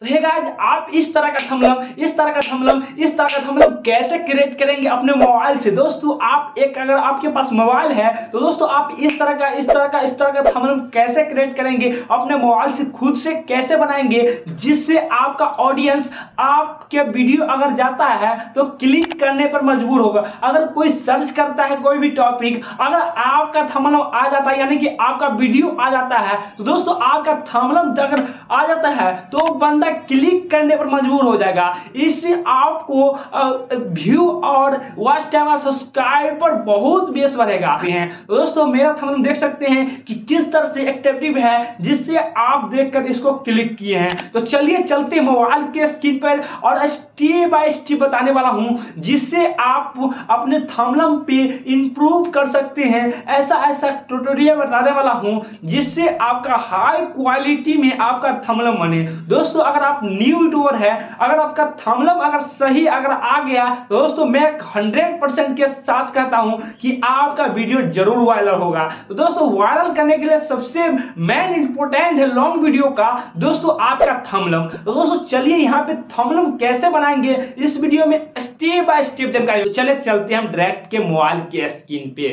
तो hey guys आप इस तरह का थमलम इस तरह का थमलम इस तरह का थमलम कैसे क्रिएट करेंगे अपने मोबाइल से दोस्तों आप एक अगर आपके पास मोबाइल है तो दोस्तों आप इस तरह का इस तरह का इस तरह का थमलम कैसे क्रिएट करेंगे अपने मोबाइल से खुद से कैसे बनाएंगे जिससे आपका ऑडियंस आपके वीडियो अगर जाता है तो क्लिक करने पर मजबूर होगा अगर कोई सर्च करता है कोई भी टॉपिक अगर आपका थमलम आ जाता है यानी कि आपका वीडियो आ जाता है तो दोस्तों आपका थमलम अगर आ जाता है तो बंदा पर क्लिक करने पर मजबूर हो जाएगा इससे आपको व्यू और वॉच टाइम और सब्सक्राइब पर बहुत बेस बढ़ेगा दोस्तों मेरा थंबनेल देख सकते हैं कि किस तरह से एक्टिव है जिससे आप देखकर इसको क्लिक किए हैं तो चलिए चलते मोबाइल के स्क्रीन पर और स्टेप बाय स्टेप बताने वाला हूं जिससे आप अपने थमलम पे इंप्रूव कर सकते हैं ऐसा ऐसा ट्यूटोरियल बताने वाला हूं जिससे आपका हाई क्वालिटी में आपका थमलम बने दोस्तों अगर अगर आप न्यू यूट्यूबर है अगर आपका थमलम अगर सही अगर आ गया तो दोस्तों मैं हंड्रेड परसेंट के साथ कहता हूं कि आपका वीडियो जरूर वायरल होगा तो दोस्तों वायरल करने के लिए सबसे मेन इंपोर्टेंट है लॉन्ग वीडियो का दोस्तों आपका थमलम तो दोस्तों चलिए यहाँ पे थमलम कैसे बनाएंगे इस वीडियो में स्टेप बाय स्टेप जानकारी तो चले चलते हम डायरेक्ट के मोबाइल के स्क्रीन पे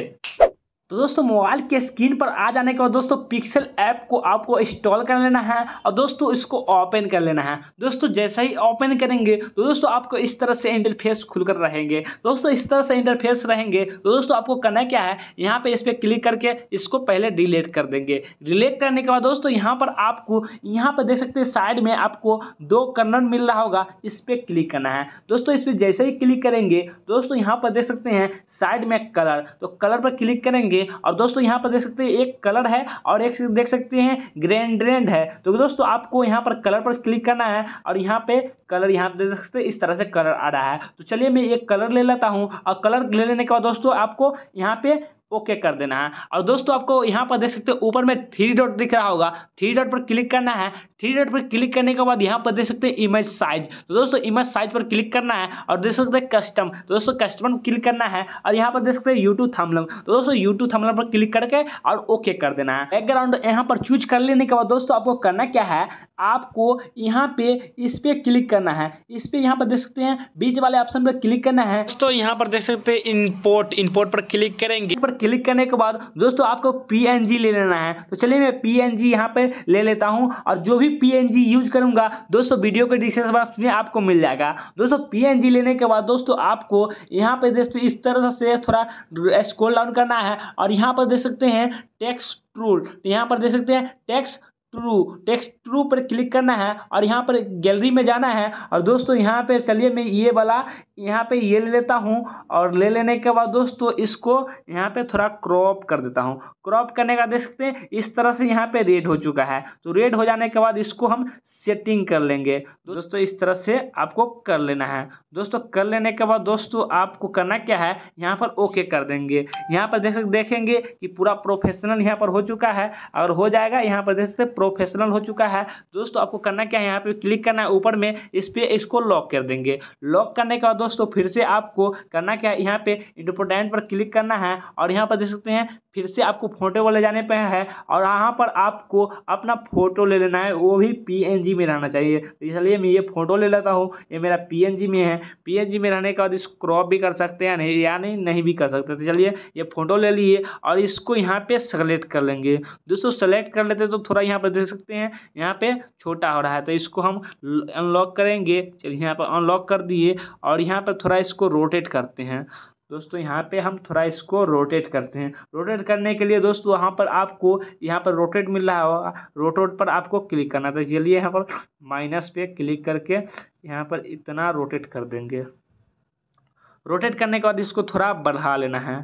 तो दोस्तों मोबाइल के स्क्रीन पर आ जाने के बाद दोस्तों पिक्सल ऐप को आपको इंस्टॉल कर लेना है और दोस्तों इसको ओपन कर लेना है दोस्तों जैसे ही ओपन करेंगे तो दोस्तों आपको इस तरह से इंटरफेस खुलकर रहेंगे दोस्तों इस तरह से इंटरफेस रहेंगे तो दोस्तों आपको करना क्या है यहाँ पर इस पर क्लिक करके इसको पहले डिलीट कर देंगे डिलीट करने के बाद दोस्तों यहाँ पर आपको यहाँ पर देख सकते हैं साइड में आपको दो कन्नड़ मिल रहा होगा इस पर क्लिक करना है दोस्तों इस पर जैसे ही क्लिक करेंगे दोस्तों यहाँ पर देख सकते हैं साइड में कलर तो कलर पर क्लिक करेंगे और दोस्तों यहाँ पर देख सकते हैं एक कलर है और एक देख सकते हैं ग्रेंड्रेंड है तो दोस्तों आपको यहाँ पर कलर पर क्लिक करना है और यहाँ पे कलर यहाँ पर देख सकते हैं इस तरह से कलर आ रहा है तो चलिए मैं एक कलर ले लेता हूँ और कलर ले लेने के बाद दोस्तों आपको यहाँ पे ओके कर देना है और दोस्तों आपको यहाँ पर देख सकते हो ऊपर में थ्री डॉट दिख रहा होगा थ्री डॉट पर क्लिक करना है थ्री डॉट पर क्लिक करने के बाद यहाँ पर देख सकते हैं इमेज साइज तो दोस्तों इमेज साइज पर क्लिक करना है और देख सकते हैं कस्टम तो दोस्तों कस्टम क्लिक करना है और यहाँ पर देख सकते हैं यूट्यूब थमलम तो दोस्तों यूट्यूब थमलम पर क्लिक करके और ओके कर देना है बैकग्राउंड यहाँ पर चूज कर लेने के बाद दोस्तों आपको करना क्या है आपको यहाँ पे इस पर क्लिक करना है इस पर यहाँ पर देख सकते हैं बीच वाले ऑप्शन पर क्लिक करना है दोस्तों यहाँ पर देख सकते हैं इंपोर्ट इंपोर्ट पर क्लिक करेंगे पर क्लिक करने के बाद दोस्तों आपको पीएनजी ले लेना है तो चलिए मैं पीएनजी यहाँ पे ले लेता हूँ और जो भी पीएनजी यूज करूँगा दोस्तों वीडियो के डिस्क्रिप्शन बॉक्स में आपको मिल जाएगा दोस्तों पी लेने के बाद दोस्तों आपको यहाँ पे दोस्तों इस तरह से थोड़ा स्कोल डाउन करना है और यहाँ पर देख सकते हैं टेक्स रूल तो यहाँ पर देख सकते हैं टेक्स्ट ट्रू टेक्स्ट ट्रू पर क्लिक करना है और यहाँ पर गैलरी में जाना है और दोस्तों यहाँ पर चलिए मैं ये वाला यहाँ पे ये ले लेता हूँ और ले लेने के बाद दोस्तों इसको यहाँ पे थोड़ा क्रॉप कर देता हूँ क्रॉप करने का देख सकते हैं इस तरह से यहाँ पे रेड हो चुका है तो रेड हो जाने के बाद इसको हम सेटिंग कर लेंगे दोस्तों इस तरह से आपको कर लेना है दोस्तों कर लेने के बाद दोस्तों आपको करना क्या है यहाँ पर ओके कर देंगे यहाँ पर देख सकते देखेंगे कि पूरा प्रोफेशनल यहाँ पर हो चुका है और हो जाएगा यहाँ पर देख सकते प्रोफेशनल हो चुका है दोस्तों आपको करना क्या है यहाँ पर क्लिक करना है ऊपर में इस पर इसको लॉक कर देंगे लॉक करने के बाद दोस्तों फिर से आपको करना क्या है यहाँ पे इंपोर्टेंट पर क्लिक करना है और यहाँ पर देख सकते हैं फिर से आपको फोटो वाले जाने पे है और यहाँ पर आपको अपना फोटो ले लेना है वो भी पीएनजी में रहना चाहिए तो इसलिए मैं ये फोटो ले लेता हूँ ये मेरा पीएनजी में है पीएनजी में रहने के बाद इस क्रॉप भी कर सकते हैं नहीं या नहीं नहीं भी कर सकते तो चलिए ये फोटो ले लिए और इसको यहाँ पर सेलेक्ट कर लेंगे दोस्तों सेलेक्ट कर लेते तो थोड़ा यहाँ पर देख सकते हैं यहाँ पर छोटा हो रहा है तो इसको हम अनलॉक करेंगे चलिए यहाँ पर अनलॉक कर दिए और यहाँ पर थोड़ा इसको रोटेट करते हैं दोस्तों यहाँ पे हम थोड़ा इसको रोटेट करते हैं रोटेट करने के लिए दोस्तों वहाँ पर आपको यहाँ पर रोटेट मिल रहा होगा रोटेट पर आपको क्लिक करना था चलिए यहाँ पर माइनस पे क्लिक करके यहाँ पर इतना रोटेट कर देंगे रोटेट करने के बाद इसको थोड़ा बढ़ा लेना है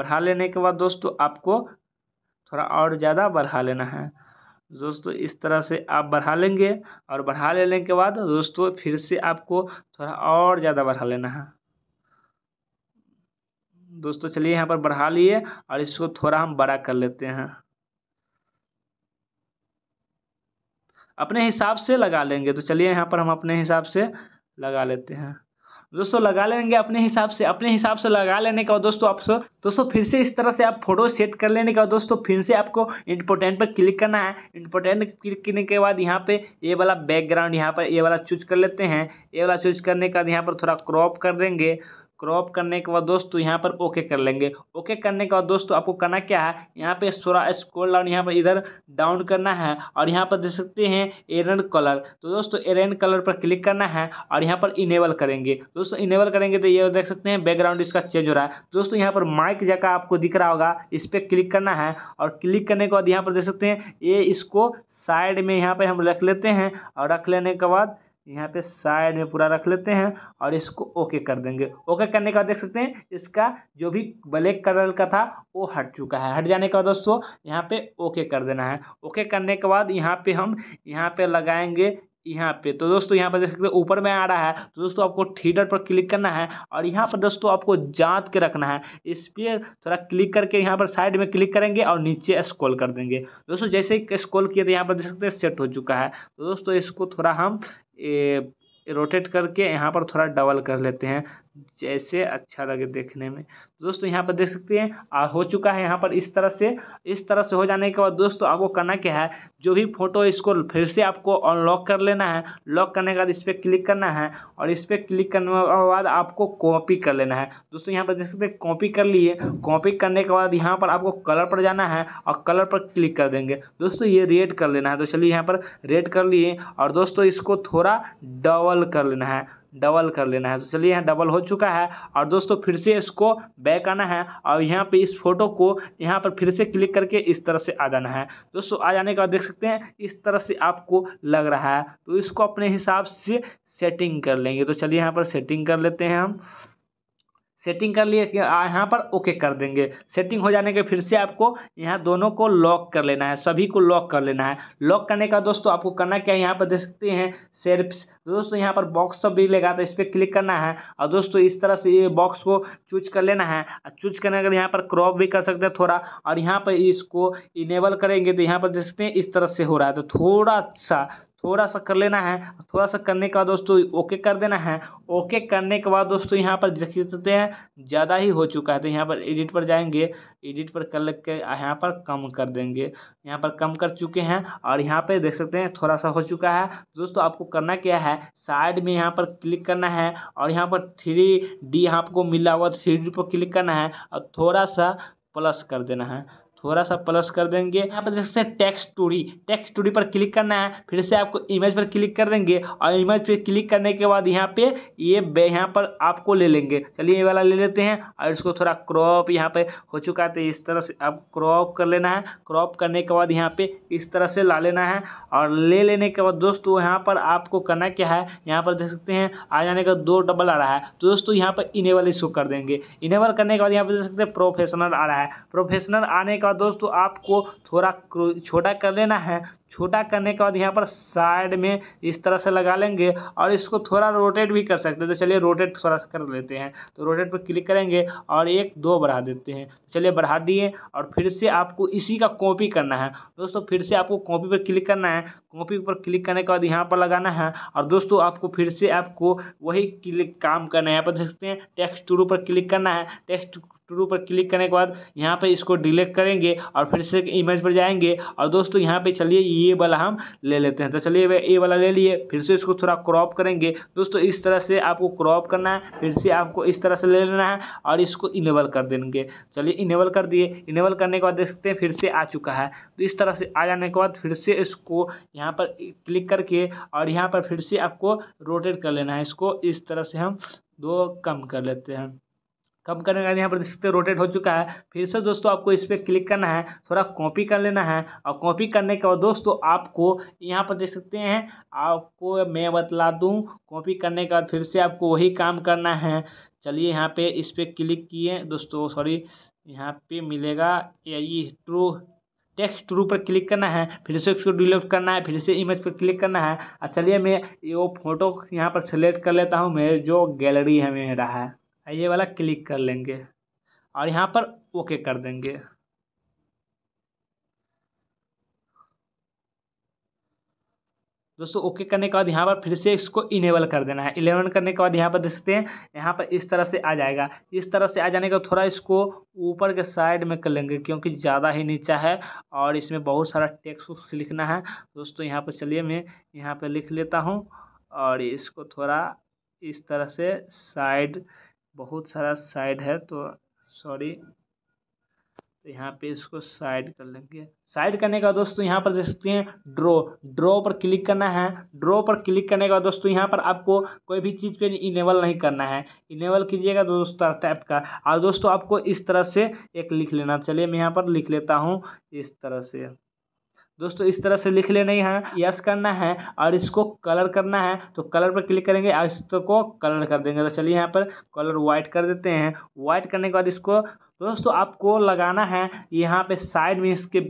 बढ़ा लेने के बाद दोस्तों आपको थोड़ा और ज़्यादा बढ़ा लेना है दोस्तों इस तरह से आप बढ़ा लेंगे और बढ़ा लेने के बाद दोस्तों फिर से आपको थोड़ा और ज़्यादा बढ़ा लेना है दोस्तों चलिए यहाँ पर बढ़ा लिए और इसको थोड़ा हम बड़ा कर लेते हैं अपने हिसाब से लगा लेंगे तो चलिए यहाँ पर हम अपने हिसाब से लगा लेते हैं दोस्तों लगा लेंगे अपने हिसाब से अपने हिसाब से लगा लेने का दोस्तों आप दोस्तों फिर से इस तरह से आप फोटो सेट कर लेने का दोस्तों फिर से आपको इंपोर्टेंट पर क्लिक करना है इंपोर्टेंट क्लिक करने के बाद यहाँ पे ये वाला बैकग्राउंड यहाँ पर ये वाला चूज कर लेते हैं ये वाला चूज करने के बाद यहाँ पर थोड़ा क्रॉप कर देंगे क्रॉप करने के बाद दोस्तों यहाँ पर ओके कर लेंगे ओके करने के बाद दोस्तों आपको करना क्या है यहाँ पे सोरा स्कोल डाउन यहाँ पर इधर डाउन करना है और यहाँ पर देख सकते हैं एरन कलर तो दोस्तों एरन कलर पर क्लिक करना है और यहाँ पर इनेबल करेंगे दोस्तों इनेबल करेंगे तो ये देख सकते हैं बैकग्राउंड इसका चेंज हो रहा है दोस्तों यहाँ पर माइक जगह आपको दिख रहा होगा इस पर क्लिक करना है और क्लिक करने के बाद यहाँ पर देख सकते हैं ये इसको साइड में यहाँ पर हम रख लेते हैं और रख लेने के बाद यहाँ पे साइड में पूरा रख लेते हैं और इसको ओके कर देंगे ओके करने के बाद देख सकते हैं इसका जो भी ब्लैक कलर का था वो हट चुका है हट जाने के बाद दोस्तों यहाँ पे ओके कर देना है ओके करने के बाद यहाँ पे हम यहाँ पे लगाएंगे यहाँ पे तो दोस्तों यहाँ पर देख सकते हो ऊपर में आ रहा है तो दोस्तों आपको थिएटर पर क्लिक करना है और यहाँ पर दोस्तों आपको जांच के रखना है इस पर थोड़ा क्लिक करके यहाँ पर साइड में क्लिक करेंगे और नीचे स्क्रॉल कर देंगे दोस्तों जैसे ही स्क्रॉल किए तो यहाँ पर देख सकते हैं सेट हो चुका है तो दोस्तों इसको थोड़ा हम ए, रोटेट करके यहाँ पर थोड़ा डबल कर लेते हैं जैसे अच्छा लगे देखने में तो दोस्तों यहाँ पर देख सकते हैं आ, हो चुका है यहाँ पर इस तरह से इस तरह से हो जाने के बाद दोस्तों आपको करना क्या है जो भी फोटो इसको फिर से आपको अनलॉक कर लेना है लॉक करने के बाद इस पर क्लिक करना है और इस पर क्लिक करने के बाद आपको कॉपी कर लेना है दोस्तों यहाँ पर देख सकते हैं कॉपी कर लिए कॉपी करने के बाद यहाँ पर आपको कलर पर जाना है और कलर पर क्लिक कर देंगे दोस्तों ये रेड कर लेना है तो चलिए यहाँ पर रेड कर लिए और दोस्तों इसको थोड़ा डबल कर लेना है डबल कर लेना है तो चलिए यहाँ डबल हो चुका है और दोस्तों फिर से इसको बैक आना है और यहाँ पे इस फोटो को यहाँ पर फिर से क्लिक करके इस तरह से आ जाना है दोस्तों आ जाने के बाद देख सकते हैं इस तरह से आपको लग रहा है तो इसको अपने हिसाब से सेटिंग कर लेंगे तो चलिए यहाँ पर सेटिंग कर लेते हैं हम सेटिंग कर लिए यहाँ पर ओके कर देंगे सेटिंग हो जाने के फिर से आपको यहाँ दोनों को लॉक कर लेना है सभी को लॉक कर लेना है लॉक करने का दोस्तों आपको करना क्या है यहाँ पर देख सकते हैं सेल्फ्स तो दोस्तों यहाँ पर बॉक्स सब भी लेगा तो इस पर क्लिक करना है और दोस्तों इस तरह से ये बॉक्स को चूज कर लेना है चूज करने के यहाँ पर क्रॉप भी कर सकते हैं थोड़ा और यहाँ पर इसको इनेबल करेंगे तो यहाँ पर देख सकते हैं इस तरह से हो रहा है तो थोड़ा सा थोड़ा सा कर लेना है थोड़ा सा करने के बाद दोस्तों ओके कर देना है ओके करने के बाद दोस्तों यहाँ पर देख सकते हैं ज़्यादा ही हो चुका है तो यहाँ पर एडिट पर जाएंगे एडिट पर कर के यहाँ पर कम कर देंगे यहाँ पर कम कर चुके हैं और यहाँ पर देख सकते हैं थोड़ा सा हो चुका है दोस्तों आपको करना क्या है साइड में यहाँ पर क्लिक करना है और यहाँ पर थ्री डी आपको मिला हुआ थ्री डी पर क्लिक करना है और थोड़ा सा प्लस कर देना है थोड़ा सा प्लस कर देंगे यहाँ पर देख सकते हैं टेक्स्ट टूरी टेक्स्ट टूरी पर क्लिक करना है फिर से आपको इमेज पर क्लिक कर देंगे और इमेज पर क्लिक करने के बाद यहाँ पे ये यह यहाँ पर आपको ले लेंगे चलिए ये वाला ले लेते हैं और इसको थोड़ा क्रॉप यहाँ पे हो चुका है तो इस तरह से आप क्रॉप कर लेना है क्रॉप करने के बाद यहाँ पे इस तरह से ला लेना है और ले लेने के बाद दोस्तों यहाँ पर आपको करना क्या है यहाँ पर देख सकते हैं आ जाने का दो डबल आ रहा है तो दोस्तों यहाँ पर इनेबल इसको कर देंगे इनेबल करने के बाद यहाँ पर देख सकते हैं प्रोफेशनल आ रहा है प्रोफेशनल आने के बाद दोस्तों आपको थोड़ा छोटा कर लेना है छोटा करने के बाद यहाँ पर साइड में इस तरह से लगा लेंगे और इसको थोड़ा रोटेट भी कर सकते हैं तो चलिए रोटेट थोड़ा सा कर लेते हैं तो रोटेट पर क्लिक करेंगे और एक दो बढ़ा देते हैं तो चलिए बढ़ा दिए और फिर से आपको इसी का कॉपी करना है दोस्तों फिर से आपको कॉपी पर क्लिक करना है कॉपी पर क्लिक करने के बाद यहाँ पर लगाना है और दोस्तों आपको फिर से आपको वही क्लिक काम करना है यहाँ पर देख सकते हैं टेक्स्ट टूर पर क्लिक करना है टेक्स्ट ट्रू पर क्लिक करने के बाद यहाँ पे इसको डिलेक्ट करेंगे और फिर से इमेज पर जाएंगे और दोस्तों यहाँ पे चलिए ये वाला हम ले लेते हैं तो चलिए ये वाला ले लिए फिर से इसको थोड़ा क्रॉप करेंगे दोस्तों इस तरह से आपको क्रॉप करना है फिर से आपको इस तरह से ले लेना है और इसको इनेबल कर देंगे चलिए इनेबल कर दिए इनेबल करने के बाद देख सकते हैं फिर से आ चुका है तो इस तरह से आ जाने के बाद फिर से इसको यहाँ पर क्लिक करके और यहाँ पर फिर से आपको रोटेट कर लेना है इसको इस तरह से हम दो कम कर लेते हैं कम करने का यहाँ पर देख सकते हैं रोटेट हो चुका है फिर से दोस्तों आपको इस पर क्लिक करना है थोड़ा कॉपी कर लेना है और कॉपी करने के बाद दोस्तों आपको यहाँ पर देख सकते हैं आपको मैं बतला दूँ कॉपी करने के बाद फिर से आपको वही काम करना है चलिए यहाँ पे इस पर क्लिक किए दोस्तों सॉरी यहाँ पे मिलेगा ये ट्रू टेक्स्ट ट्रू पर क्लिक करना है फिर से उसको डिलीट करना है फिर से इमेज पर क्लिक करना है और चलिए मैं वो फोटो यहाँ पर सेलेक्ट कर लेता हूँ मेरे जो गैलरी है मेरा है ये वाला क्लिक कर लेंगे और यहाँ पर ओके कर देंगे दोस्तों ओके करने के बाद यहाँ पर फिर से इसको इनेबल कर देना है इलेवन करने के बाद यहाँ पर देख सकते हैं यहाँ पर इस तरह से आ जाएगा इस तरह से आ जाने के बाद थोड़ा इसको ऊपर के साइड में कर लेंगे क्योंकि ज़्यादा ही नीचा है और इसमें बहुत सारा टेक्स्ट लिखना है दोस्तों यहाँ पर चलिए मैं यहाँ पर लिख लेता हूँ और इसको थोड़ा इस तरह से साइड बहुत सारा साइड है तो सॉरी तो यहाँ पे इसको साइड कर लेंगे साइड करने का दोस्तों यहाँ पर देख सकते हैं ड्रो ड्रो पर क्लिक करना है ड्रो पर क्लिक करने का दोस्तों यहाँ पर आपको कोई भी चीज़ पे इनेबल नहीं करना है इनेबल कीजिएगा दोस्तों टाइप का और दोस्तों आपको इस तरह से एक लिख लेना चलिए मैं यहाँ पर लिख लेता हूँ इस तरह से दोस्तों इस तरह से लिख लेना है यस करना है और इसको कलर करना है तो कलर पर क्लिक करेंगे और इसको कलर कर देंगे तो चलिए यहाँ पर कलर व्हाइट कर देते हैं वाइट करने के बाद इसको दोस्तों आपको लगाना है यहाँ पे साइड में इसके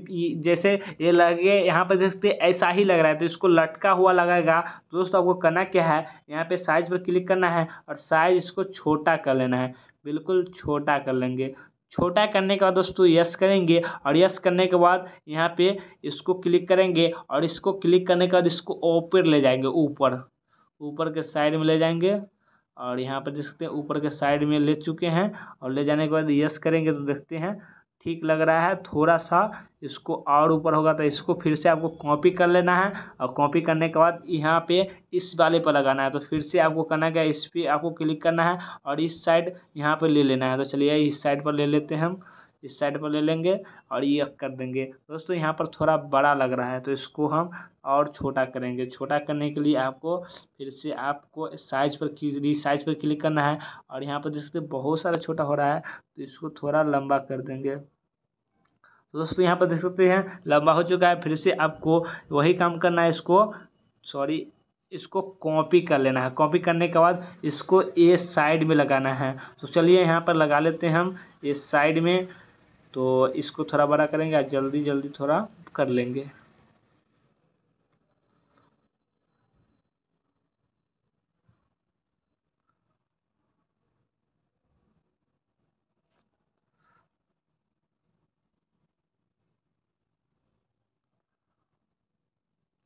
जैसे ये लगे यहाँ पर देखते ऐसा ही लग रहा है तो इसको लटका हुआ लगेगा दोस्तों आपको करना क्या है यहाँ पे साइज पर क्लिक करना है और साइज इसको छोटा कर लेना है बिल्कुल छोटा कर लेंगे छोटा करने के बाद दोस्तों यस करेंगे और यस करने के बाद यहाँ पे इसको क्लिक करेंगे और इसको क्लिक करने के बाद इसको ऊपर ले जाएंगे ऊपर ऊपर के साइड में ले जाएंगे और यहाँ पर देख सकते हैं ऊपर के साइड में ले चुके हैं और ले जाने के बाद यस करेंगे तो देखते हैं ठीक लग रहा है थोड़ा सा इसको और ऊपर होगा तो इसको फिर से आपको कॉपी कर लेना है और कॉपी करने के बाद यहाँ पे इस वाले पर लगाना है तो फिर से आपको करना क्या इस पर आपको क्लिक करना है और इस साइड यहाँ पर ले लेना है तो चलिए इस साइड पर ले लेते हैं हम इस साइड पर ले लेंगे और ये कर देंगे दोस्तों यहाँ पर थोड़ा बड़ा लग रहा है तो इसको हम और छोटा करेंगे छोटा करने के लिए आपको फिर से आपको साइज पर री साइज पर क्लिक करना है और यहाँ पर सकते बहुत सारा छोटा हो रहा है तो इसको थोड़ा लंबा कर देंगे तो दोस्तों यहाँ पर देख सकते हैं लंबा हो चुका है फिर से आपको वही काम करना है इसको सॉरी इसको कॉपी कर लेना है कॉपी करने के बाद इसको ए साइड में लगाना है तो चलिए यहाँ पर लगा लेते हैं हम ए साइड में तो इसको थोड़ा बड़ा करेंगे और जल्दी जल्दी थोड़ा कर लेंगे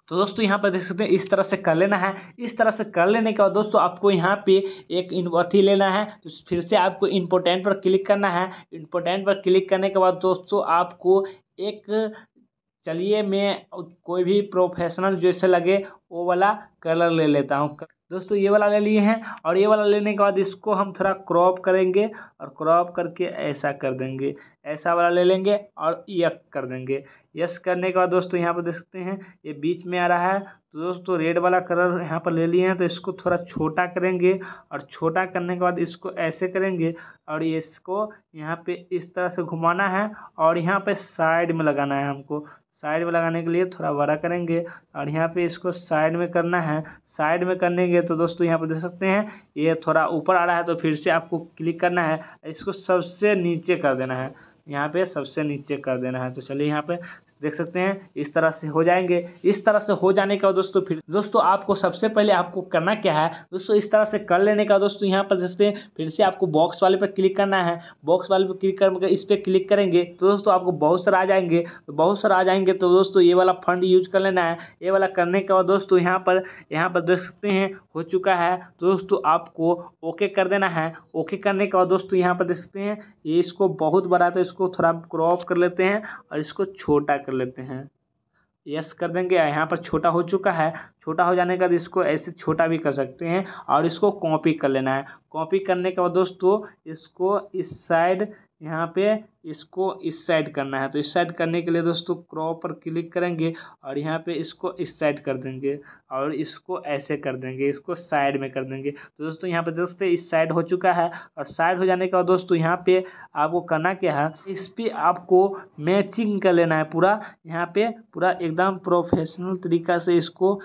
तो दोस्तों यहाँ पर देख सकते हैं इस तरह से कर लेना है इस तरह से कर लेने के बाद दोस्तों आपको यहाँ पे एक अथी लेना है तो फिर से आपको इम्पोर्टेंट पर क्लिक करना है इम्पोर्टेंट पर क्लिक करने के बाद दोस्तों आपको एक चलिए मैं कोई भी प्रोफेशनल जैसे लगे वो वाला कलर ले लेता हूँ दोस्तों ये वाला ले लिए हैं और ये वाला लेने के बाद इसको हम थोड़ा क्रॉप करेंगे और क्रॉप करके ऐसा कर देंगे ऐसा वाला ले लेंगे और यक कर देंगे यस करने के बाद दोस्तों यहाँ पर देख सकते हैं ये बीच में आ रहा है तो दोस्तों रेड वाला कलर यहाँ पर ले लिए हैं तो इसको थोड़ा छोटा करेंगे और छोटा करने के बाद इसको ऐसे करेंगे और इसको यहाँ पे इस तरह से घुमाना है और यहाँ पे साइड में लगाना है हमको साइड में लगाने के लिए थोड़ा बड़ा करेंगे और यहाँ पे इसको साइड में करना है साइड में करेंगे तो दोस्तों यहाँ पर देख सकते हैं ये थोड़ा ऊपर आ रहा है तो फिर से आपको क्लिक करना है इसको सबसे नीचे कर देना है यहाँ पे सबसे नीचे कर देना है तो चलिए यहाँ पे देख सकते हैं इस तरह से हो जाएंगे इस तरह से हो जाने का दोस्तों फिर दोस्तों आपको सबसे पहले आपको करना क्या है दोस्तों इस तरह से कर लेने का दोस्तों यहाँ पर हैं फिर से आपको बॉक्स वाले पर क्लिक करना है बॉक्स वाले पर क्लिक कर इस पर क्लिक करेंगे तो दोस्तों आपको बहुत सारा आ जाएंगे बहुत सारा आ जाएंगे तो दोस्तों ये वाला फंड यूज कर लेना है ये वाला करने के बाद दोस्तों यहाँ पर यहाँ पर देख सकते हैं हो चुका है तो दोस्तों आपको ओके कर देना है ओके करने के बाद दोस्तों यहाँ पर देख सकते हैं ये इसको बहुत बड़ा तो इसको थोड़ा क्रॉप कर लेते हैं और इसको छोटा कर लेते हैं यस कर देंगे यहाँ पर छोटा हो चुका है छोटा हो जाने के बाद इसको ऐसे छोटा भी कर सकते हैं और इसको कॉपी कर लेना है कॉपी करने के बाद दोस्तों इसको इस साइड यहाँ पे इसको इस साइड करना है तो इस साइड करने के लिए दोस्तों क्रॉप पर क्लिक करेंगे और यहाँ पे इसको इस साइड कर देंगे और इसको ऐसे कर देंगे इसको साइड में कर देंगे तो दोस्तों यहाँ पे दोस्तों इस साइड हो चुका है और साइड हो जाने के बाद दोस्तों यहाँ पे आपको करना क्या है इस पर आपको मैचिंग कर लेना है पूरा यहाँ पे पूरा एकदम प्रोफेशनल तरीका से इसको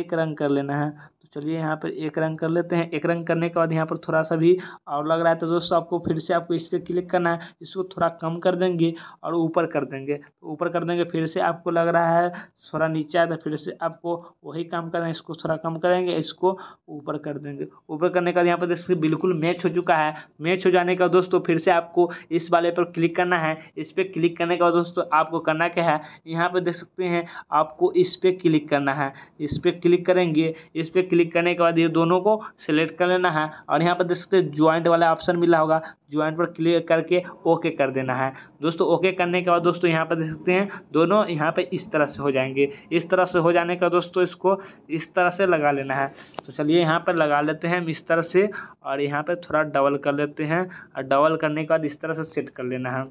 एक रंग कर लेना है चलिए यहाँ पर एक रंग कर लेते हैं एक रंग करने के बाद यहाँ पर थोड़ा सा भी और लग रहा है तो दोस्तों आपको फिर से आपको इस पर क्लिक करना है इसको थोड़ा कम कर देंगे और ऊपर कर देंगे तो ऊपर कर देंगे फिर से आपको लग रहा है थोड़ा नीचे आया तो फिर से आपको वही काम करना है इसको थोड़ा कम करेंगे इसको ऊपर कर देंगे ऊपर करने के बाद यहाँ पर देखिए बिल्कुल मैच हो चुका है मैच हो जाने का दोस्तों फिर से आपको इस वाले पर क्लिक करना है इस पर क्लिक करने का दोस्तों आपको करना क्या है यहाँ पर देख सकते हैं आपको इस पर क्लिक करना है इस पर क्लिक करेंगे इस पर क्लिक क्लिक करने के बाद ये दोनों को सिलेक्ट कर लेना है और यहाँ पर देख सकते हैं ज्वाइंट वाला ऑप्शन मिला होगा ज्वाइंट पर क्लिक करके ओके कर देना है दोस्तों ओके करने के बाद दोस्तों यहाँ पर देख सकते हैं दोनों यहाँ पर इस तरह से हो जाएंगे इस तरह से हो जाने का दोस्तों इसको इस तरह से लगा लेना है तो चलिए यहाँ पर लगा लेते हैं हम इस तरह से और यहाँ पर थोड़ा डबल कर लेते हैं और डबल करने के बाद इस तरह से सेट कर लेना है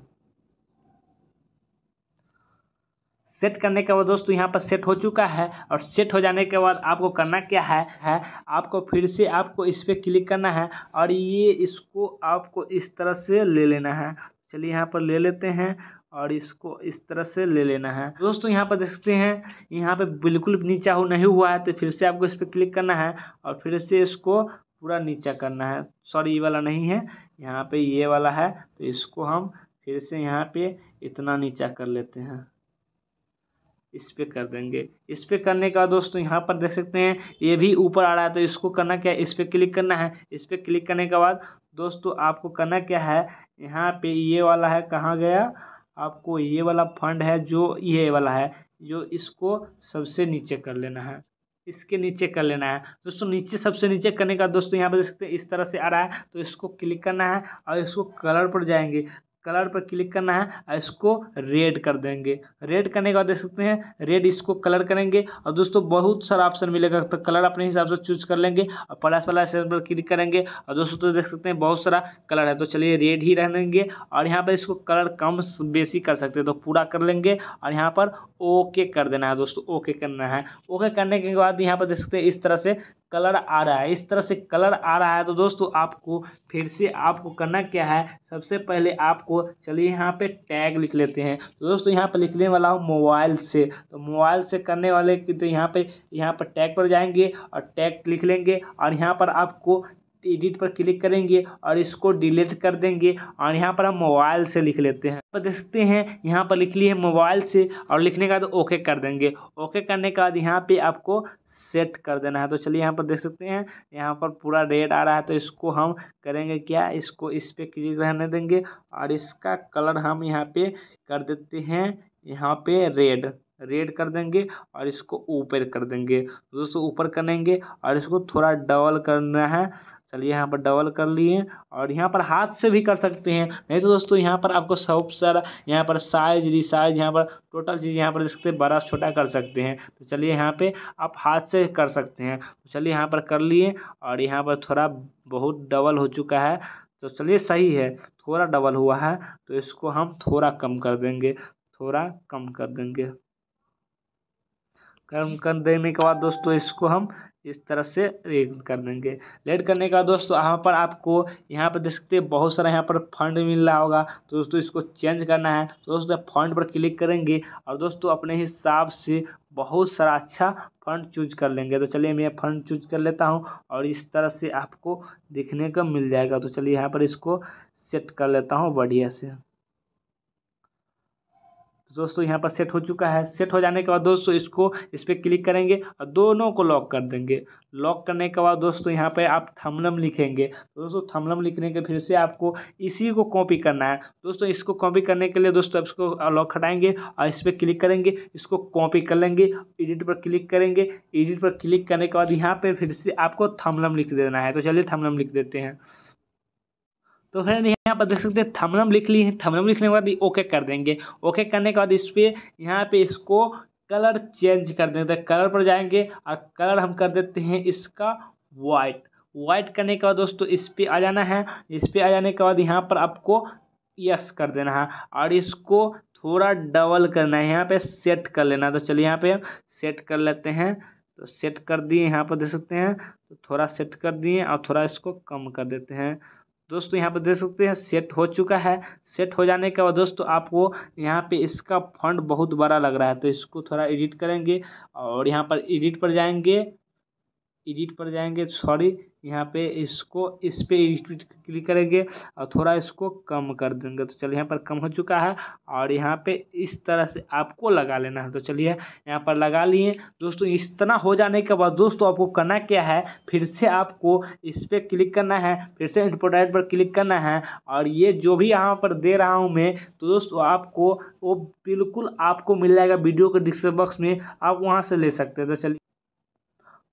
सेट करने के बाद दोस्तों यहाँ पर सेट हो चुका है और सेट हो जाने के बाद आपको करना क्या है है आपको फिर से आपको इस पर क्लिक करना है और ये इसको आपको इस तरह से ले लेना है चलिए यहाँ पर ले लेते हैं और इसको इस तरह से ले लेना है दोस्तों यहाँ पर देख सकते हैं यहाँ पर बिल्कुल नीचा हो नहीं हुआ है तो फिर से आपको इस पर क्लिक करना है और फिर से इसको पूरा नीचा करना है सॉरी ये वाला नहीं है यहाँ पर ये वाला है तो इसको हम फिर से यहाँ पर इतना नीचा कर लेते हैं इस पर कर देंगे इस पर करने का दोस्तों यहाँ पर देख सकते हैं ये भी ऊपर आ रहा है तो इसको करना क्या है इस पर क्लिक करना है इस पर क्लिक करने के बाद दोस्तों आपको करना क्या है यहाँ पे ये वाला है कहाँ गया आपको ये वाला फंड है जो ये वाला है जो इसको सबसे नीचे कर लेना है इसके नीचे कर लेना है दोस्तों नीचे सबसे नीचे करने का दोस्तों यहाँ पर देख सकते हैं इस तरह से आ रहा है तो इसको क्लिक करना है और इसको कलर पर जाएंगे कलर पर क्लिक करना है और इसको रेड कर देंगे रेड करने के बाद देख सकते हैं रेड इसको कलर करेंगे और दोस्तों बहुत सारा ऑप्शन मिलेगा तो कलर अपने हिसाब से चूज कर लेंगे और प्लस वाला सेल पर क्लिक करेंगे और दोस्तों तो देख सकते हैं बहुत सारा कलर है तो चलिए रेड ही रहेंगे और यहाँ पर इसको कलर कम बेसी कर सकते हैं तो पूरा कर लेंगे और यहाँ पर ओके कर देना है दोस्तों ओके करना है ओके करने के बाद यहाँ पर देख सकते हैं इस तरह से कलर आ रहा है इस तरह से कलर आ रहा है तो दोस्तों आपको फिर से आपको करना क्या है सबसे पहले आपको चलिए यहाँ पे टैग लिख लेते हैं तो दोस्तों यहाँ पे लिखने वाला हूँ मोबाइल से तो मोबाइल से करने वाले तो यहाँ पे यहाँ पर टैग पर जाएंगे और टैग लिख लेंगे और यहाँ पर आपको एडिट पर क्लिक करेंगे और इसको डिलीट कर देंगे और यहाँ पर हम मोबाइल से लिख लेते हैं पर तो देखते हैं यहाँ पर लिख लिए मोबाइल से और लिखने का तो ओके कर देंगे ओके करने के बाद यहाँ पे आपको सेट कर देना है तो चलिए यहाँ पर देख सकते हैं यहाँ पर पूरा रेड आ रहा है तो इसको हम करेंगे क्या इसको इस पर क्लिक रहने देंगे और इसका कलर हम यहाँ पे कर देते हैं यहाँ पे रेड रेड कर देंगे और इसको ऊपर कर देंगे दोस्तों ऊपर करेंगे और इसको थोड़ा डबल करना है चलिए यहाँ पर डबल कर लिए और यहाँ पर हाथ से भी कर सकते हैं नहीं तो दोस्तों यहाँ पर आपको सब सारा यहाँ पर साइज रिसाइज यहाँ पर टोटल चीज़ यहाँ पर देख सकते हैं बड़ा छोटा कर सकते हैं तो चलिए यहाँ पर आप हाथ से कर सकते हैं तो चलिए यहाँ पर कर लिए और यहाँ पर थोड़ा बहुत डबल हो चुका है तो चलिए सही है थोड़ा डबल हुआ है तो इसको हम थोड़ा कम कर देंगे थोड़ा कम कर देंगे कम कर देने के बाद दोस्तों इसको हम इस तरह से रेड कर देंगे रेड करने का दोस्तों यहाँ पर आपको यहाँ पर देख सकते हैं बहुत सारा यहाँ पर फंड मिल रहा होगा तो दोस्तों इसको चेंज करना है तो दोस्तों फंड पर क्लिक करेंगे और दोस्तों अपने हिसाब से बहुत सारा अच्छा फंड चूज कर लेंगे तो चलिए मैं फंड चूज कर लेता हूँ और इस तरह से आपको देखने को मिल जाएगा तो चलिए यहाँ पर इसको सेट कर लेता हूँ बढ़िया से दोस्तों यहाँ पर सेट हो चुका है सेट हो जाने के बाद दोस्तों इसको इस पर क्लिक करेंगे और दोनों को लॉक कर देंगे लॉक करने के बाद दोस्तों यहाँ पे आप थमलम लिखेंगे तो दोस्तों थमलम लिखने के फिर से आपको इसी को कॉपी करना है दोस्तों इसको कॉपी करने के लिए दोस्तों आप इसको लॉक हटाएंगे और इस पर क्लिक करेंगे इसको कॉपी कर लेंगे एडिट पर क्लिक करेंगे एडिट पर क्लिक करने के बाद यहाँ पर फिर से आपको थमलम लिख देना है तो चलिए थमलम लिख देते हैं तो फिर यहाँ पर देख सकते हैं थमनम लिख ली है थमनम लिखने के बाद ओके कर देंगे ओके करने के बाद इस पर यहाँ पर इसको कलर चेंज कर देते हैं कलर पर जाएंगे और कलर हम कर देते हैं इसका वाइट वाइट करने के बाद दोस्तों इस पर आ जाना है इस पर आ जाने के बाद यहाँ पर आपको यस कर देना है और इसको थोड़ा डबल करना है यहाँ पे सेट कर लेना तो चलिए यहाँ पे हम सेट कर लेते हैं तो सेट कर दिए यहाँ पर देख सकते हैं तो थोड़ा सेट कर दिए और थोड़ा इसको कम कर देते हैं दोस्तों यहाँ पर देख सकते हैं सेट हो चुका है सेट हो जाने के बाद दोस्तों आपको यहाँ पे इसका फंड बहुत बड़ा लग रहा है तो इसको थोड़ा एडिट करेंगे और यहाँ पर एडिट पर जाएंगे एडिट पर जाएंगे सॉरी यहाँ पे इसको इस पे क्लिक करेंगे और थोड़ा इसको कम कर देंगे तो चलिए यहाँ पर कम हो चुका है और यहाँ पे इस तरह से आपको लगा लेना है तो चलिए यहाँ पर लगा लिए दोस्तों इतना हो जाने के बाद दोस्तों आपको करना क्या है फिर से आपको इस पर क्लिक करना है फिर से इम्पोर्टेंट पर क्लिक करना है और ये जो भी यहाँ पर दे रहा हूँ मैं तो दोस्तों आपको वो बिल्कुल आपको मिल जाएगा वीडियो के डिस्क्रिप्शन बॉक्स में आप वहाँ से ले सकते हैं तो चलिए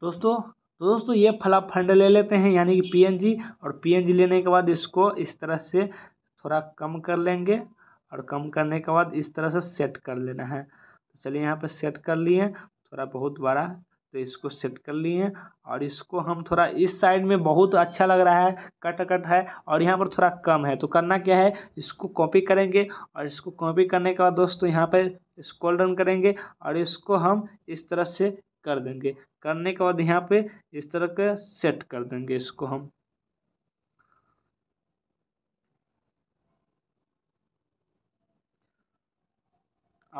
दोस्तों तो दोस्तों ये फला फंड ले लेते हैं यानी कि पीएनजी और पीएनजी लेने के बाद इसको इस तरह से थोड़ा कम कर लेंगे और कम करने के बाद इस तरह से सेट कर लेना है तो चलिए यहाँ पर सेट कर लिए थोड़ा बहुत बड़ा तो इसको सेट कर लिए और इसको हम थोड़ा इस साइड में बहुत अच्छा लग रहा है कट कट है और यहाँ पर थोड़ा कम है तो करना क्या है इसको कॉपी करेंगे और इसको कॉपी करने के बाद दोस्तों यहाँ पर इसको रन करेंगे और इसको हम इस तरह से कर देंगे करने के बाद यहाँ पे इस तरह के सेट कर देंगे इसको हम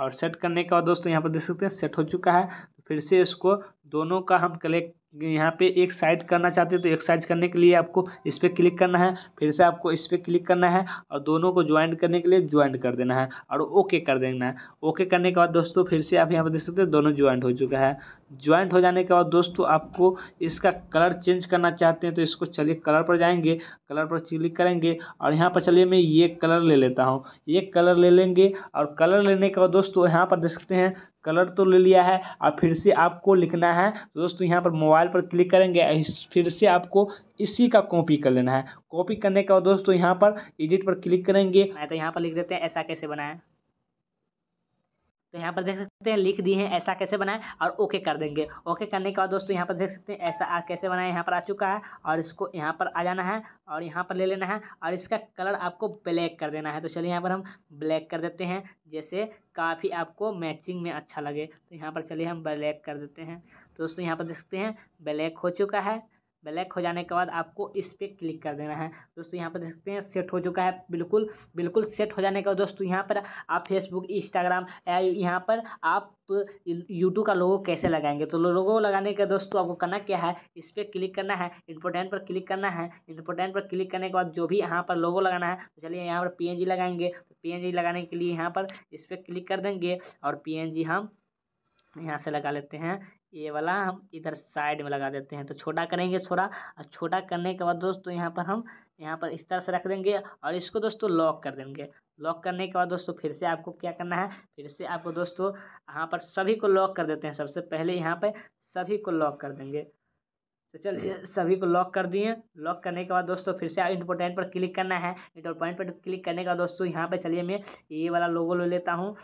और सेट करने के बाद दोस्तों यहाँ पर देख सकते हैं सेट हो चुका है फिर से इसको दोनों का हम कलेक्ट यहाँ पे एक साइड करना चाहते हैं तो एक साइड करने के लिए आपको इस पर क्लिक करना है फिर से आपको इस पर क्लिक करना है और दोनों को ज्वाइंट करने के लिए ज्वाइंट कर देना है और ओके कर देना है ओके करने के बाद दोस्तों फिर से आप यहाँ पर देख सकते हैं दोनों ज्वाइंट हो चुका है ज्वाइंट हो जाने के बाद दोस्तों आपको इसका कलर चेंज करना चाहते हैं तो इसको चलिए कलर पर जाएंगे कलर पर क्लिक करेंगे और यहाँ पर चलिए मैं ये कलर ले लेता हूँ ये कलर ले लेंगे और कलर लेने के बाद दोस्तों यहाँ पर देख सकते हैं कलर तो ले लिया है अब फिर से आपको लिखना है तो दोस्तों यहाँ पर मोबाइल पर क्लिक करेंगे फिर से आपको इसी का कॉपी कर लेना है कॉपी करने के बाद दोस्तों यहाँ पर एडिट पर क्लिक करेंगे मैं तो यहाँ पर लिख देते हैं ऐसा कैसे बनाए तो यहाँ पर देख सकते हैं लिख दिए हैं ऐसा कैसे बनाएं और ओके कर देंगे ओके करने के बाद दोस्तों यहाँ पर देख सकते हैं ऐसा आ, कैसे बनाएं यहाँ पर आ चुका है और इसको यहाँ पर आ जाना है और यहाँ पर ले लेना है और इसका कलर आपको ब्लैक कर देना है तो चलिए यहाँ पर हम ब्लैक कर देते हैं जैसे काफ़ी आपको मैचिंग में अच्छा लगे तो यहाँ पर चलिए हम ब्लैक कर देते हैं तो दोस्तों यहाँ पर देख सकते हैं ब्लैक हो चुका है ब्लैक हो जाने के बाद आपको इस पर क्लिक कर देना है दोस्तों यहाँ पर देख सकते हैं सेट हो चुका है बिल्कुल बिल्कुल सेट हो जाने के बाद दोस्तों यहाँ पर आप फेसबुक इंस्टाग्राम यहाँ पर आप यूट्यूब का लोगो कैसे लगाएंगे तो लोगो लगाने का दोस्तों आपको करना क्या है इस पर क्लिक करना है इंपोर्टेंट पर क्लिक करना है इंपोर्टेंट पर क्लिक करने के बाद जो भी यहाँ पर लोगो लगाना है तो चलिए यहाँ पर पी लगाएंगे तो पी लगाने के लिए यहाँ पर इस पर क्लिक कर देंगे और पी हम यहाँ से लगा लेते हैं ये वाला हम इधर साइड में लगा देते हैं तो छोटा करेंगे थोड़ा और छोटा करने के बाद दोस्तों यहाँ पर हम यहाँ पर इस तरह से रख देंगे और इसको दोस्तों लॉक कर देंगे लॉक करने के बाद दोस्तों फिर से आपको क्या करना है फिर से आपको दोस्तों यहाँ पर सभी को लॉक कर देते हैं सबसे पहले यहाँ पर सभी को लॉक कर देंगे तो चलिए सभी को लॉक कर दिए लॉक करने के बाद दोस्तों फिर से इंटर पर क्लिक करना है इंपोर्टेंट पर क्लिक करने के बाद दोस्तों यहाँ पे चलिए मैं ये वाला लोगो ले लेता हूँ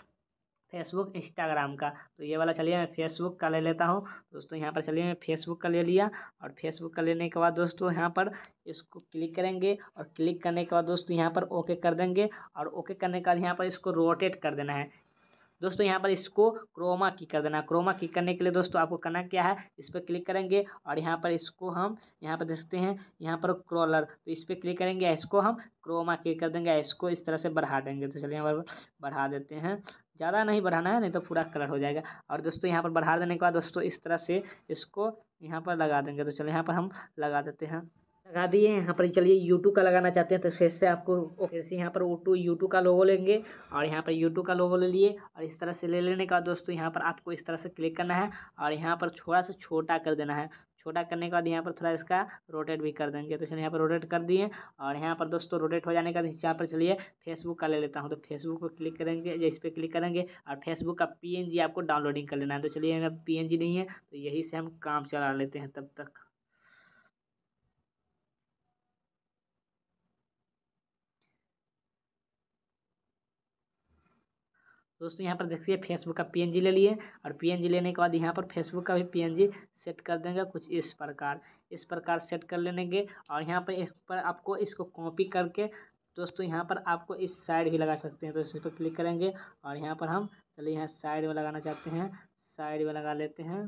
फेसबुक इंस्टाग्राम का तो ये वाला चलिए मैं फेसबुक का ले लेता हूँ दोस्तों यहाँ पर चलिए मैं फेसबुक का ले लिया और फेसबुक का लेने के बाद दोस्तों यहाँ पर इसको क्लिक करेंगे और क्लिक करने के बाद दोस्तों यहाँ पर ओके कर देंगे और ओके करने के बाद यहाँ पर इसको रोटेट कर देना है दोस्तों यहाँ पर इसको क्रोमा की कर देना क्रोमा की करने के लिए दोस्तों आपको करना क्या है इस पर क्लिक करेंगे और यहाँ पर इसको हम यहाँ पर देखते हैं यहाँ पर क्रोलर तो इस पर क्लिक करेंगे इसको हम क्रोमा की कर देंगे इसको इस तरह से बढ़ा देंगे तो चलिए यहाँ पर बढ़ा देते हैं ज़्यादा नहीं बढ़ाना है नहीं तो पूरा कलर हो जाएगा और दोस्तों यहाँ पर बढ़ा देने के बाद दोस्तों इस तरह से इसको यहाँ पर लगा देंगे तो चलो यहाँ पर हम लगा देते हैं लगा दिए यहाँ पर चलिए यूट्यूब का लगाना चाहते हैं तो फिर से आपको फिर से यहाँ पर ओटू यूट्यूब का लोगो लेंगे और यहाँ पर यूट्यूब का लोगो ले लिए और इस तरह से ले लेने का दोस्तों यहाँ पर आपको इस तरह से क्लिक करना है और यहाँ पर थोड़ा सा छोटा कर देना है छोटा करने के बाद यहाँ पर थोड़ा इसका रोटेट भी कर देंगे तो इसलिए यहाँ पर रोटेट कर दिए और यहाँ पर दोस्तों रोटेट हो जाने के बाद यहाँ पर चलिए फेसबुक का ले लेता हूँ तो फेसबुक पर क्लिक करेंगे या इस पर क्लिक करेंगे और फेसबुक का पीएनजी आपको डाउनलोडिंग कर लेना है तो चलिए पी नहीं है तो यही से हम काम चला लेते हैं तब तक दोस्तों यहाँ पर देखिए फेसबुक का पीएनजी ले लिए और पीएनजी लेने के बाद यहाँ पर फेसबुक का भी पीएनजी सेट कर देंगे कुछ इस प्रकार इस प्रकार सेट कर लेने के और यहाँ पर एक पर आपको इसको कॉपी करके दोस्तों यहाँ पर आपको इस साइड भी लगा सकते हैं तो इस पर क्लिक करेंगे और यहाँ पर हम चलिए यहाँ साइड में लगाना चाहते हैं साइड में लगा लेते हैं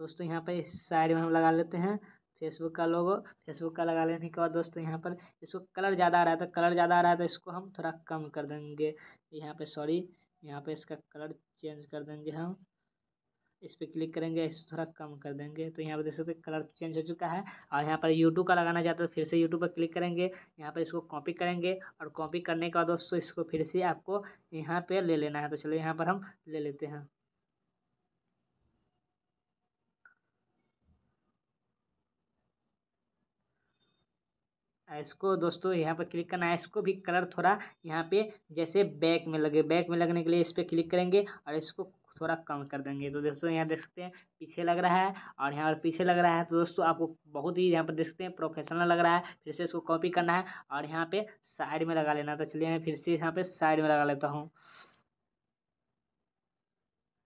दोस्तों यहाँ पर इस साइड में हम लगा लेते हैं फेसबुक का लोगो फेसबुक का लगा लेने के बाद दोस्तों यहाँ पर इसको कलर ज़्यादा आ रहा है तो कलर ज़्यादा आ रहा है तो इसको हम थोड़ा कम कर देंगे यहाँ पे सॉरी यहाँ पे इसका कलर चेंज कर देंगे हम इस पर क्लिक करेंगे इसको थोड़ा कम कर देंगे तो यहाँ पर देख सकते कलर चेंज हो चुका है और यहाँ पर यूट्यूब का लगाना चाहते हो तो फिर से यूट्यूब पर क्लिक करेंगे यहाँ पर इसको कॉपी करेंगे और कॉपी करने के बाद दोस्तों इसको फिर से आपको यहाँ पर ले लेना है तो चलो यहाँ पर हम ले लेते हैं इसको दोस्तों यहाँ पर क्लिक करना है इसको भी कलर थोड़ा यहाँ पे जैसे बैक में लगे बैक में लगने के लिए इस पर क्लिक करेंगे और इसको थोड़ा कम कर देंगे तो दोस्तों यहाँ देख सकते हैं पीछे लग रहा है और यहाँ पर पीछे लग रहा है तो दोस्तों आपको बहुत ही यहाँ पर देख सकते हैं प्रोफेशनल लग रहा है फिर से इसको कॉपी करना है और यहाँ पर साइड में लगा लेना तो चलिए मैं फिर से यहाँ पर साइड में लगा लेता हूँ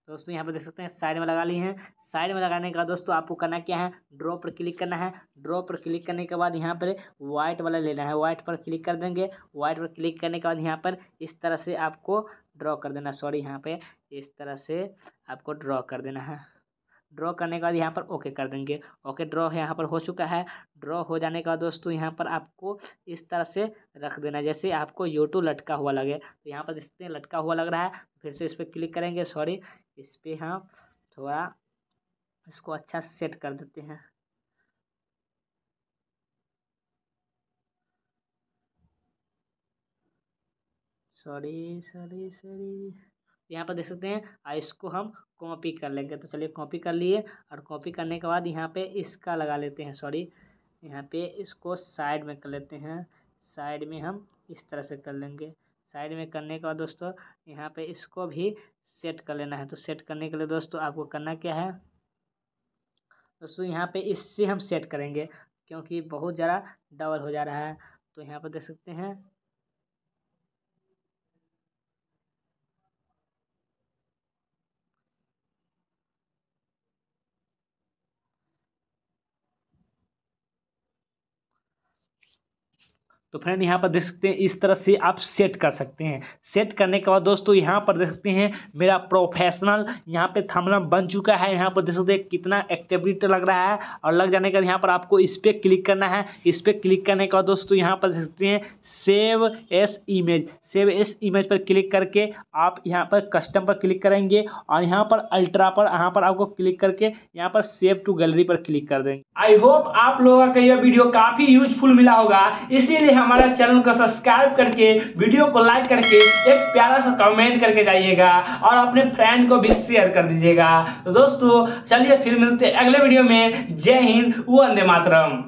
दोस्तों यहाँ पर देख सकते हैं साइड में लगा ली हैं साइड में लगाने के बाद दोस्तों आपको करना क्या है ड्रॉ पर क्लिक करना है ड्रॉ पर क्लिक करने के बाद यहाँ पर व्हाइट वाला लेना है व्हाइट पर क्लिक कर देंगे व्हाइट पर क्लिक करने के बाद यहाँ पर इस तरह से आपको ड्रॉ कर देना सॉरी यहाँ पे इस तरह से आपको ड्रॉ कर देना है ड्रॉ करने के बाद यहाँ पर ओके कर देंगे ओके ड्रॉ यहाँ पर हो चुका है ड्रॉ हो जाने के बाद दोस्तों यहाँ पर आपको इस तरह से रख देना जैसे आपको यूटू लटका हुआ लगे तो यहाँ पर इसने लटका हुआ लग रहा है फिर से इस पर क्लिक करेंगे सॉरी इस पर हम थोड़ा इसको अच्छा सेट कर देते हैं सॉरी सॉरी सॉरी यहाँ पर देख सकते हैं और इसको हम कॉपी कर लेंगे तो चलिए कॉपी कर लिए और कॉपी करने के बाद यहाँ पे इसका लगा लेते हैं सॉरी यहाँ पे इसको साइड में कर लेते हैं साइड में हम इस तरह से कर लेंगे साइड में करने के बाद दोस्तों यहाँ पे इसको भी सेट कर लेना है तो सेट करने के लिए दोस्तों आपको करना क्या है दोस्तों यहाँ पर इससे हम सेट करेंगे क्योंकि बहुत ज़्यादा डबल हो जा रहा है तो यहाँ पर देख सकते हैं तो फ्रेंड यहाँ पर देख सकते हैं इस तरह से आप सेट कर सकते हैं सेट करने के बाद दोस्तों यहाँ पर देख सकते हैं मेरा प्रोफेशनल यहाँ पे थमला बन चुका है यहाँ पर देख सकते हैं कितना एक्टिविटी लग रहा है और लग जाने के बाद यहाँ पर आपको इस पर क्लिक करना है इस पर क्लिक करने के बाद दोस्तों यहाँ पर देख सकते हैं save as image save as image पर क्लिक करके आप यहाँ पर कस्टम पर क्लिक करेंगे और यहाँ पर अल्ट्रा पर यहाँ पर आपको क्लिक करके यहाँ पर सेव टू गैलरी पर क्लिक कर देंगे आई होप आप लोगों का यह वीडियो काफ़ी यूजफुल मिला होगा इसीलिए हमारे चैनल को सब्सक्राइब करके वीडियो को लाइक करके एक प्यारा सा कमेंट करके जाइएगा और अपने फ्रेंड को भी शेयर कर दीजिएगा तो दोस्तों चलिए फिर मिलते हैं अगले वीडियो में जय हिंद वंदे मातरम